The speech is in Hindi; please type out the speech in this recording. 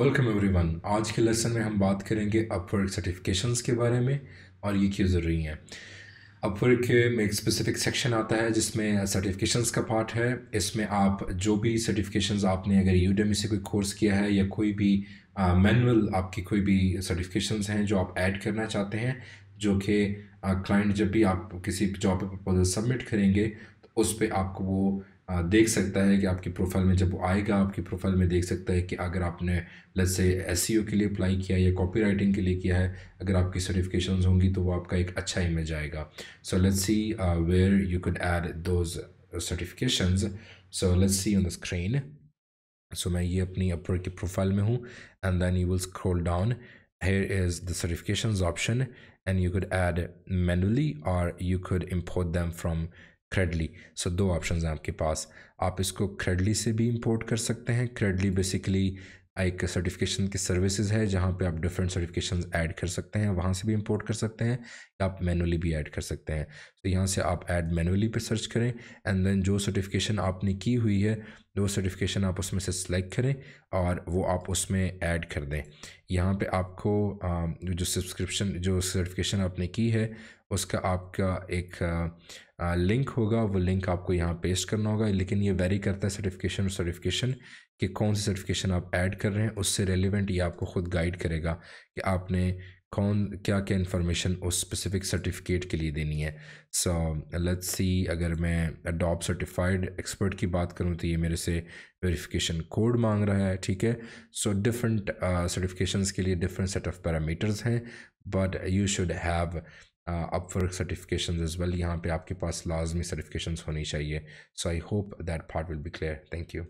वेलकम एवरीवन आज के लेसन में हम बात करेंगे अपवर्क सर्टिफिकेशंस के बारे में और ये क्यों ज़रूरी हैं अपवर्क में एक स्पेसिफिक सेक्शन आता है जिसमें सर्टिफिकेशंस का पार्ट है इसमें आप जो भी सर्टिफिकेशंस आपने अगर यूडेमी से कोई कोर्स किया है या कोई भी मैनुअल uh, आपकी कोई भी सर्टिफिकेशंस हैं जो आप ऐड करना चाहते हैं जो कि क्लाइंट uh, जब भी आप किसी जॉब प्रपोजल सबमिट करेंगे तो उस पर आपको वो देख सकता है कि आपकी प्रोफाइल में जब वो आएगा आपकी प्रोफाइल में देख सकता है कि अगर आपने लेट्स से एस के लिए अप्लाई किया है या कॉपी राइटिंग के लिए किया है अगर आपकी सर्टिफिकेशन होंगी तो वो आपका एक अच्छा इमेज आएगा so let's see where you could add those certification so let's see on the screen so मैं ये अपनी अपर की प्रोफाइल में हूँ and then you will scroll down here is the certification option and you could add manually और you could import them from Credly so so, दो ऑप्शन हैं आपके पास आप इसको क्रेडली से भी इम्पोर्ट कर सकते हैं क्रेडली बेसिकली एक सर्टिफिकेशन की सर्विसेज है जहाँ पे आप डिफरेंट सर्टिफिकेशन ऐड कर सकते हैं वहाँ से भी इंपोर्ट कर सकते हैं या आप मैनुअली भी ऐड कर सकते हैं तो so, यहाँ से आप ऐड मैनुअली पे सर्च करें एंड देन जो सर्टिफिकेशन आपने की हुई है वो सर्टिफिकेशन आप उसमें से सेलेक्ट करें और वो आप उसमें ऐड कर दें यहाँ पे आपको जो सब्सक्रिप्शन जो सर्टिफिकेशन आपने की है उसका आपका एक लिंक होगा वो लिंक आपको यहाँ पेस्ट करना होगा लेकिन ये वेरी करता है सर्टिफिकेशन और सर्टिफिकेशन कि कौन सी सर्टिफिकेशन आप ऐड कर रहे हैं उससे रेलिवेंट ये आपको ख़ुद गाइड करेगा कि आपने कौन क्या क्या इन्फॉर्मेशन उस स्पेसिफिक सर्टिफिकेट के लिए देनी है सो लेट्स सी अगर मैं अडॉप सर्टिफाइड एक्सपर्ट की बात करूं तो ये मेरे से वेरिफिकेशन कोड मांग रहा है ठीक है सो डिफरेंट सर्टिफिकेशंस के लिए डिफरेंट सेट ऑफ पैरामीटर्स हैं but you should have Upwork certification as well यहाँ पे आपके पास लाजमी सर्टिफिकेशन होनी चाहिए so I hope that part will be clear thank you